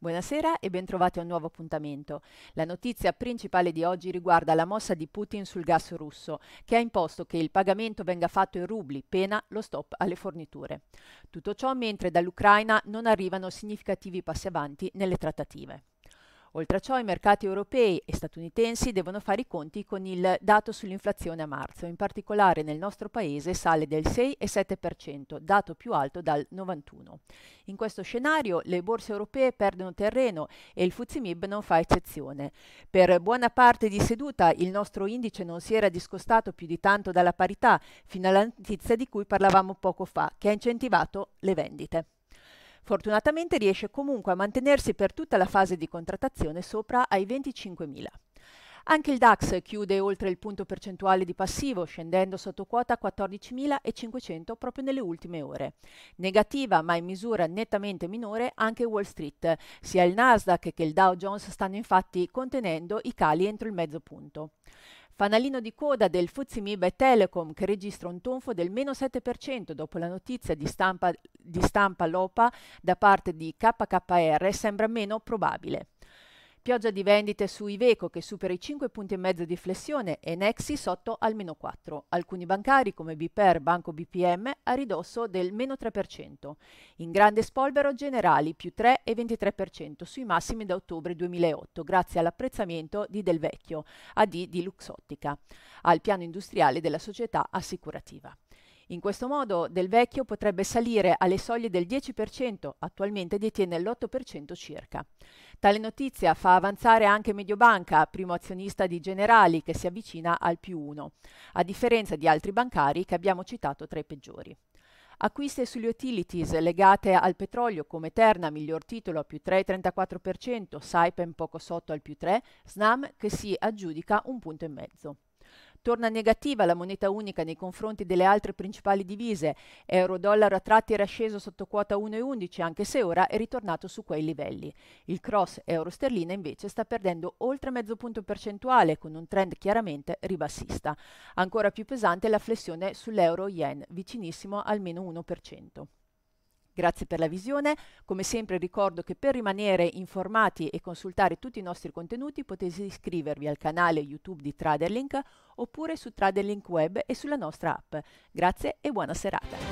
Buonasera e bentrovati a un nuovo appuntamento. La notizia principale di oggi riguarda la mossa di Putin sul gas russo, che ha imposto che il pagamento venga fatto in rubli, pena lo stop alle forniture. Tutto ciò mentre dall'Ucraina non arrivano significativi passi avanti nelle trattative. Oltre a ciò i mercati europei e statunitensi devono fare i conti con il dato sull'inflazione a marzo, in particolare nel nostro paese sale del 6,7%, dato più alto dal 91. In questo scenario le borse europee perdono terreno e il Fuzimib non fa eccezione. Per buona parte di seduta il nostro indice non si era discostato più di tanto dalla parità, fino alla notizia di cui parlavamo poco fa, che ha incentivato le vendite. Fortunatamente riesce comunque a mantenersi per tutta la fase di contrattazione sopra ai 25.000. Anche il DAX chiude oltre il punto percentuale di passivo, scendendo sotto quota 14.500 proprio nelle ultime ore. Negativa, ma in misura nettamente minore, anche Wall Street. Sia il Nasdaq che il Dow Jones stanno infatti contenendo i cali entro il mezzo punto. Fanalino di coda del Fuzimib Telecom che registra un tonfo del meno 7% dopo la notizia di stampa, di stampa LOPA da parte di KKR sembra meno probabile. Pioggia di vendite su Iveco che supera i 5,5 punti di flessione e Nexi sotto al meno 4. Alcuni bancari come Biper, Banco BPM a ridosso del meno 3%. In grande spolvero generali più 3,23% sui massimi da ottobre 2008 grazie all'apprezzamento di Del Vecchio, AD di Luxottica, al piano industriale della società assicurativa. In questo modo Del Vecchio potrebbe salire alle soglie del 10%, attualmente detiene l'8% circa. Tale notizia fa avanzare anche Mediobanca, primo azionista di Generali, che si avvicina al più uno, a differenza di altri bancari che abbiamo citato tra i peggiori. Acquiste sulle utilities legate al petrolio come Terna, miglior titolo, più 3,34%, Saipem poco sotto al più 3, Snam che si aggiudica un punto e mezzo. Torna negativa la moneta unica nei confronti delle altre principali divise. Euro-dollaro a tratti era sceso sotto quota 1,11 anche se ora è ritornato su quei livelli. Il cross euro-sterlina invece sta perdendo oltre mezzo punto percentuale con un trend chiaramente ribassista. Ancora più pesante è la flessione sull'euro-yen, vicinissimo al meno 1%. Grazie per la visione. Come sempre ricordo che per rimanere informati e consultare tutti i nostri contenuti potete iscrivervi al canale YouTube di Traderlink oppure su Traderlink Web e sulla nostra app. Grazie e buona serata.